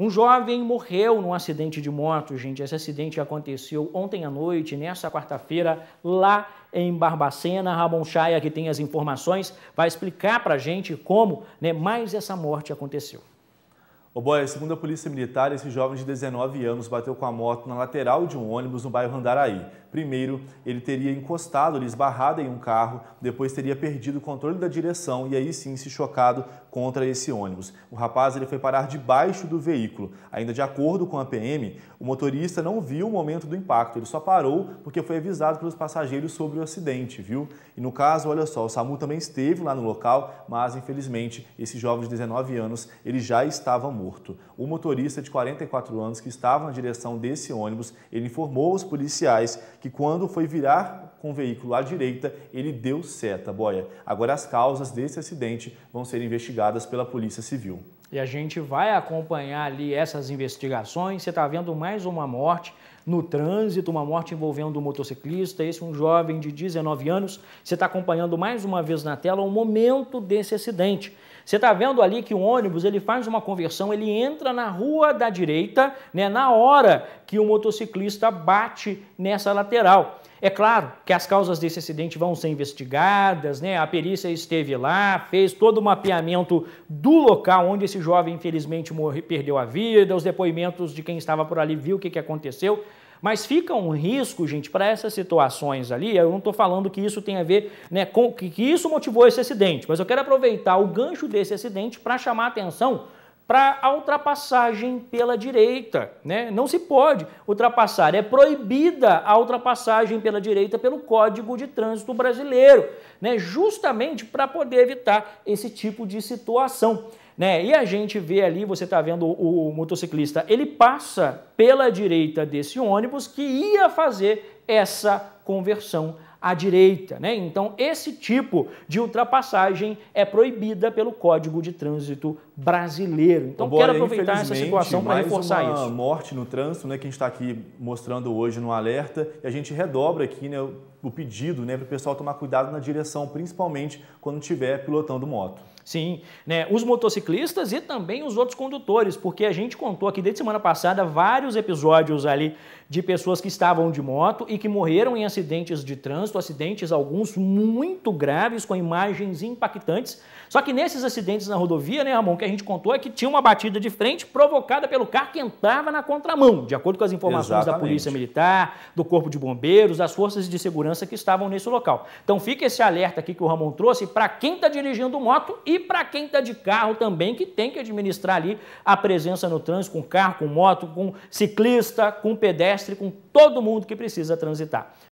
Um jovem morreu num acidente de moto, gente. Esse acidente aconteceu ontem à noite, nessa quarta-feira, lá em Barbacena. Ramon Chaya, que tem as informações, vai explicar para a gente como né, mais essa morte aconteceu. Ô boy, segundo a polícia militar, esse jovem de 19 anos bateu com a moto na lateral de um ônibus no bairro Andaraí. Primeiro, ele teria encostado, ele esbarrado em um carro, depois teria perdido o controle da direção e aí sim se chocado contra esse ônibus. O rapaz ele foi parar debaixo do veículo. Ainda de acordo com a PM, o motorista não viu o momento do impacto, ele só parou porque foi avisado pelos passageiros sobre o acidente, viu? E no caso, olha só, o SAMU também esteve lá no local, mas infelizmente esse jovem de 19 anos, ele já estava morto. O motorista de 44 anos que estava na direção desse ônibus, ele informou aos policiais que quando foi virar com o veículo à direita, ele deu seta, boia. Agora as causas desse acidente vão ser investigadas pela Polícia Civil. E a gente vai acompanhar ali essas investigações. Você está vendo mais uma morte no trânsito, uma morte envolvendo um motociclista. Esse é um jovem de 19 anos. Você está acompanhando mais uma vez na tela o momento desse acidente. Você está vendo ali que o ônibus ele faz uma conversão, ele entra na rua da direita, né, na hora que o motociclista bate nessa lateral. É claro que as causas desse acidente vão ser investigadas, né? A perícia esteve lá, fez todo o mapeamento do local onde esse jovem infelizmente morreu, perdeu a vida, os depoimentos de quem estava por ali viu o que, que aconteceu. Mas fica um risco, gente, para essas situações ali. Eu não estou falando que isso tem a ver, né, com que, que isso motivou esse acidente, mas eu quero aproveitar o gancho desse acidente para chamar a atenção para a ultrapassagem pela direita. Né? Não se pode ultrapassar, é proibida a ultrapassagem pela direita pelo Código de Trânsito Brasileiro, né? justamente para poder evitar esse tipo de situação. Né? E a gente vê ali, você está vendo o, o motociclista, ele passa pela direita desse ônibus que ia fazer essa conversão à direita. Né? Então, esse tipo de ultrapassagem é proibida pelo Código de Trânsito brasileiro. Então, quero aproveitar essa situação para reforçar uma isso. morte no trânsito né, que a gente está aqui mostrando hoje no Alerta e a gente redobra aqui né, o pedido né, para o pessoal tomar cuidado na direção, principalmente quando estiver pilotando moto. Sim, né? Os motociclistas e também os outros condutores, porque a gente contou aqui desde semana passada vários episódios ali de pessoas que estavam de moto e que morreram em acidentes de trânsito, acidentes alguns muito graves, com imagens impactantes. Só que nesses acidentes na rodovia, né, Ramon, que a gente contou é que tinha uma batida de frente provocada pelo carro que entrava na contramão, de acordo com as informações Exatamente. da Polícia Militar, do Corpo de Bombeiros, das forças de segurança que estavam nesse local. Então fica esse alerta aqui que o Ramon trouxe para quem está dirigindo moto e e para quem está de carro também, que tem que administrar ali a presença no trânsito, com carro, com moto, com ciclista, com pedestre, com todo mundo que precisa transitar.